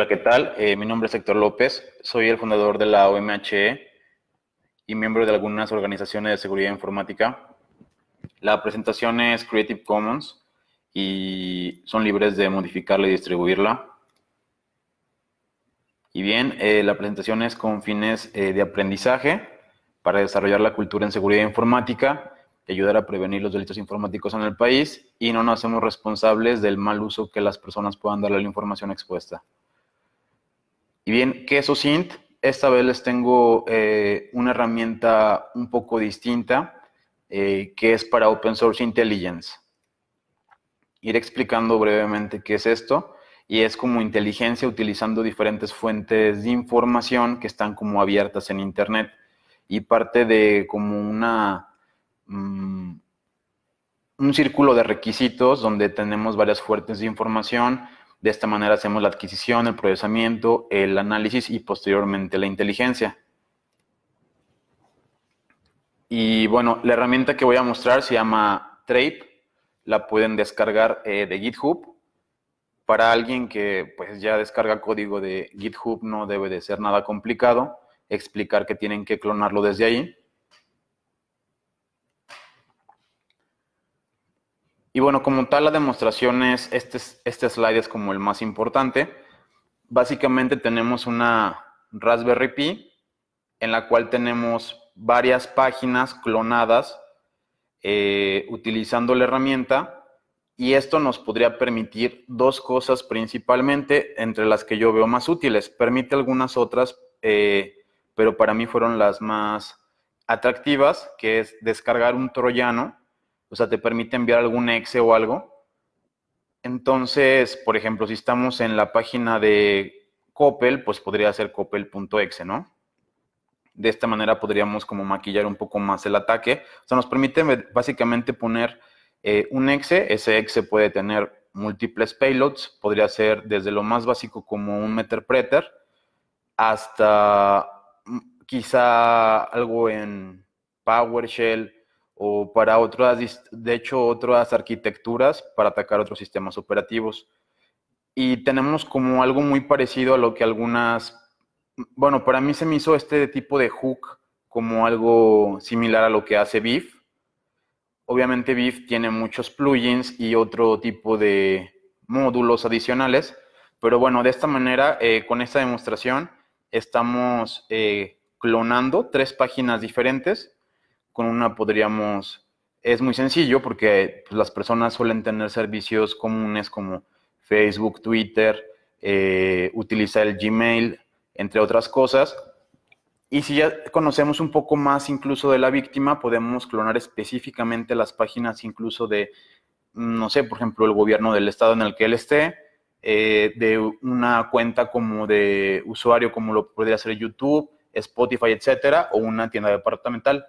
Hola, ¿qué tal? Eh, mi nombre es Héctor López, soy el fundador de la OMHE y miembro de algunas organizaciones de seguridad informática. La presentación es Creative Commons y son libres de modificarla y distribuirla. Y bien, eh, la presentación es con fines eh, de aprendizaje para desarrollar la cultura en seguridad informática ayudar a prevenir los delitos informáticos en el país y no nos hacemos responsables del mal uso que las personas puedan darle a la información expuesta. Y bien, ¿qué es OSINT? Esta vez les tengo eh, una herramienta un poco distinta eh, que es para Open Source Intelligence. Ir explicando brevemente qué es esto y es como inteligencia utilizando diferentes fuentes de información que están como abiertas en Internet y parte de como una... Mm, un círculo de requisitos donde tenemos varias fuentes de información de esta manera hacemos la adquisición, el procesamiento, el análisis y posteriormente la inteligencia. Y bueno, la herramienta que voy a mostrar se llama Trape. La pueden descargar eh, de GitHub. Para alguien que pues ya descarga código de GitHub no debe de ser nada complicado explicar que tienen que clonarlo desde ahí. Y bueno, como tal, la demostración es, este, este slide es como el más importante. Básicamente tenemos una Raspberry Pi en la cual tenemos varias páginas clonadas eh, utilizando la herramienta y esto nos podría permitir dos cosas principalmente entre las que yo veo más útiles. Permite algunas otras, eh, pero para mí fueron las más atractivas, que es descargar un troyano o sea, te permite enviar algún exe o algo. Entonces, por ejemplo, si estamos en la página de Coppel, pues podría ser coppel.exe, ¿no? De esta manera podríamos como maquillar un poco más el ataque. O sea, nos permite básicamente poner eh, un exe. Ese exe puede tener múltiples payloads. Podría ser desde lo más básico como un meterpreter hasta mm, quizá algo en PowerShell, o para otras, de hecho, otras arquitecturas para atacar otros sistemas operativos. Y tenemos como algo muy parecido a lo que algunas, bueno, para mí se me hizo este tipo de hook como algo similar a lo que hace BIF. Obviamente BIF tiene muchos plugins y otro tipo de módulos adicionales, pero bueno, de esta manera, eh, con esta demostración, estamos eh, clonando tres páginas diferentes con una podríamos, es muy sencillo porque pues, las personas suelen tener servicios comunes como Facebook, Twitter, eh, utilizar el Gmail, entre otras cosas. Y si ya conocemos un poco más incluso de la víctima, podemos clonar específicamente las páginas incluso de, no sé, por ejemplo, el gobierno del estado en el que él esté, eh, de una cuenta como de usuario, como lo podría ser YouTube, Spotify, etcétera, o una tienda departamental.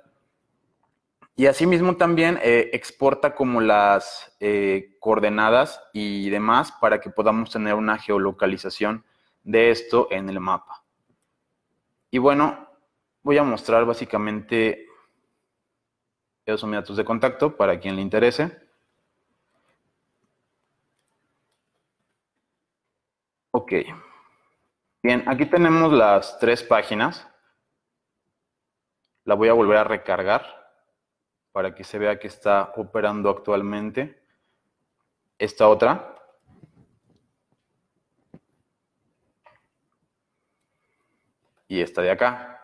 Y asimismo también eh, exporta como las eh, coordenadas y demás para que podamos tener una geolocalización de esto en el mapa. Y bueno, voy a mostrar básicamente, esos son datos de contacto para quien le interese. Ok. Bien, aquí tenemos las tres páginas. La voy a volver a recargar para que se vea que está operando actualmente. Esta otra. Y esta de acá.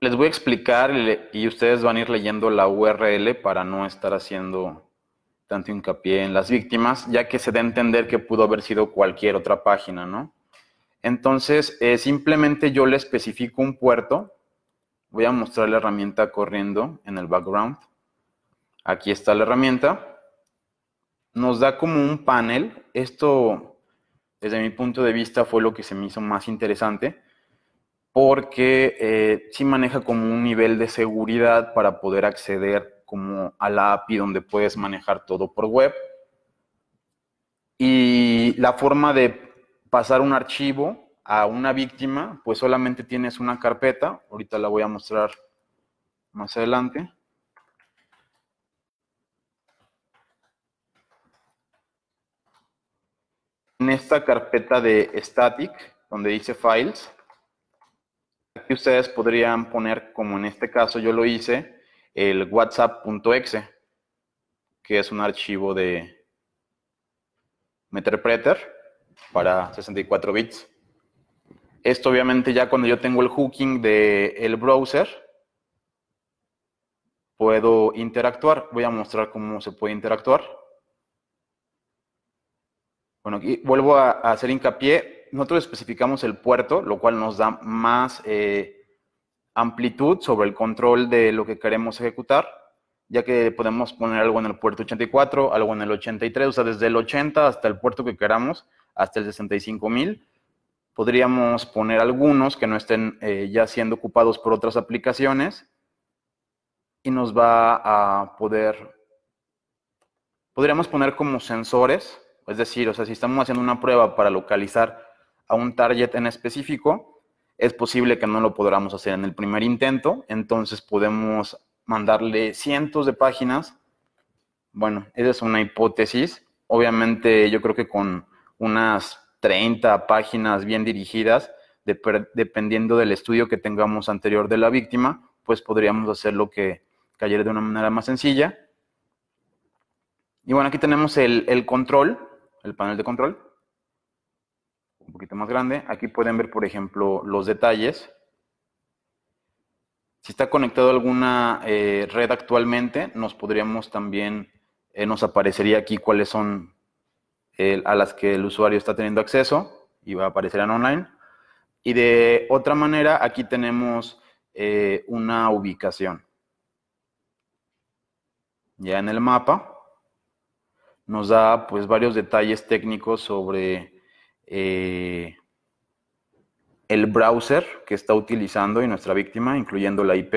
Les voy a explicar y ustedes van a ir leyendo la URL para no estar haciendo tanto hincapié en las víctimas, ya que se da a entender que pudo haber sido cualquier otra página, ¿no? Entonces, eh, simplemente yo le especifico un puerto voy a mostrar la herramienta corriendo en el background. Aquí está la herramienta. Nos da como un panel. Esto, desde mi punto de vista, fue lo que se me hizo más interesante porque eh, sí maneja como un nivel de seguridad para poder acceder como a la API donde puedes manejar todo por web. Y la forma de pasar un archivo a una víctima, pues solamente tienes una carpeta, ahorita la voy a mostrar más adelante. En esta carpeta de static, donde dice files, aquí ustedes podrían poner, como en este caso yo lo hice, el whatsapp.exe, que es un archivo de Meterpreter para 64 bits. Esto obviamente ya cuando yo tengo el hooking del el browser, puedo interactuar. Voy a mostrar cómo se puede interactuar. Bueno, aquí vuelvo a, hacer hincapié. Nosotros especificamos el puerto, lo cual nos da más eh, amplitud sobre el control de lo que queremos ejecutar, ya que podemos poner algo en el puerto 84, algo en el 83, o sea, desde el 80 hasta el puerto que queramos, hasta el 65000 Podríamos poner algunos que no estén eh, ya siendo ocupados por otras aplicaciones y nos va a poder, podríamos poner como sensores, es decir, o sea, si estamos haciendo una prueba para localizar a un target en específico, es posible que no lo podamos hacer en el primer intento, entonces podemos mandarle cientos de páginas. Bueno, esa es una hipótesis. Obviamente yo creo que con unas 30 páginas bien dirigidas, dependiendo del estudio que tengamos anterior de la víctima, pues podríamos hacer lo que cayera de una manera más sencilla. Y bueno, aquí tenemos el, control, el panel de control, un poquito más grande. Aquí pueden ver, por ejemplo, los detalles si está conectado alguna eh, red actualmente, nos podríamos también, eh, nos aparecería aquí cuáles son a las que el usuario está teniendo acceso y va a aparecer en online. Y de otra manera, aquí tenemos eh, una ubicación. Ya en el mapa nos da pues varios detalles técnicos sobre eh, el browser que está utilizando y nuestra víctima, incluyendo la IP.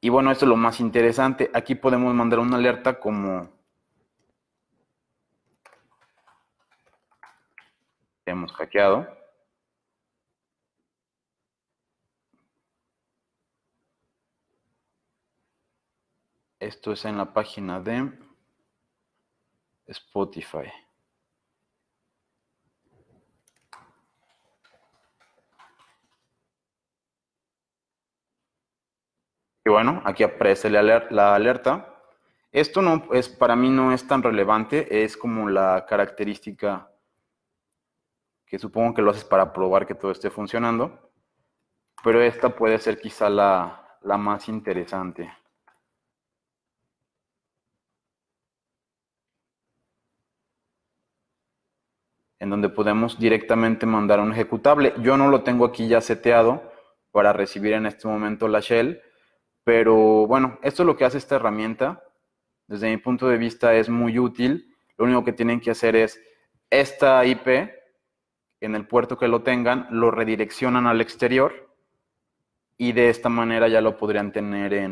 Y bueno, esto es lo más interesante. Aquí podemos mandar una alerta como hemos hackeado. Esto es en la página de Spotify. Y bueno, aquí aparece la alerta. Esto no es para mí no es tan relevante, es como la característica que supongo que lo haces para probar que todo esté funcionando, pero esta puede ser quizá la, la más interesante. en donde podemos directamente mandar un ejecutable. Yo no lo tengo aquí ya seteado para recibir en este momento la shell, pero bueno, esto es lo que hace esta herramienta. Desde mi punto de vista es muy útil. Lo único que tienen que hacer es esta IP en el puerto que lo tengan, lo redireccionan al exterior y de esta manera ya lo podrían tener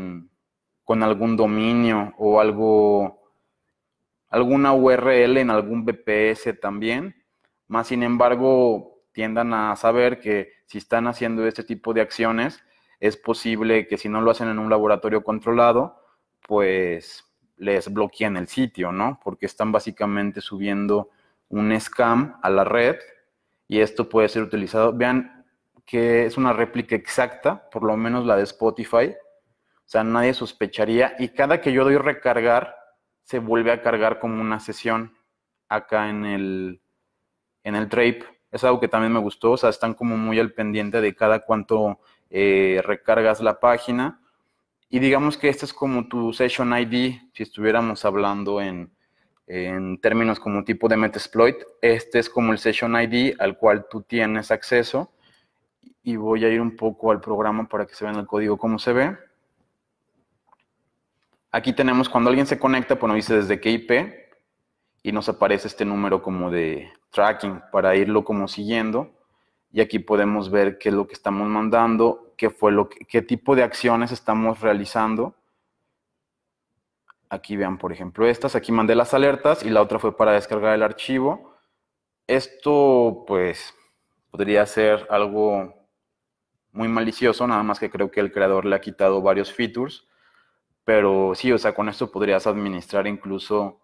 con algún dominio o algo, alguna URL en algún BPS también. Más sin embargo, tiendan a saber que si están haciendo este tipo de acciones, es posible que si no lo hacen en un laboratorio controlado, pues les bloqueen el sitio, ¿no? Porque están básicamente subiendo un scam a la red y esto puede ser utilizado. Vean que es una réplica exacta, por lo menos la de Spotify. O sea, nadie sospecharía. Y cada que yo doy recargar, se vuelve a cargar como una sesión acá en el, en el Trape. Es algo que también me gustó. O sea, están como muy al pendiente de cada cuánto eh, recargas la página. Y digamos que este es como tu session ID, si estuviéramos hablando en, en términos como tipo de Metasploit, este es como el Session ID al cual tú tienes acceso. Y voy a ir un poco al programa para que se vea el código cómo se ve. Aquí tenemos cuando alguien se conecta, pues nos dice desde qué IP y nos aparece este número como de tracking para irlo como siguiendo. Y aquí podemos ver qué es lo que estamos mandando, qué fue lo qué tipo de acciones estamos realizando Aquí vean, por ejemplo, estas. Aquí mandé las alertas y la otra fue para descargar el archivo. Esto, pues, podría ser algo muy malicioso, nada más que creo que el creador le ha quitado varios features. Pero sí, o sea, con esto podrías administrar incluso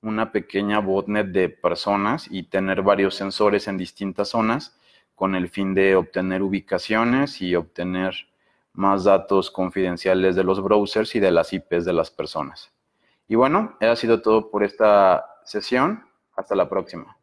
una pequeña botnet de personas y tener varios sensores en distintas zonas con el fin de obtener ubicaciones y obtener más datos confidenciales de los browsers y de las IPs de las personas. Y bueno, ha sido todo por esta sesión. Hasta la próxima.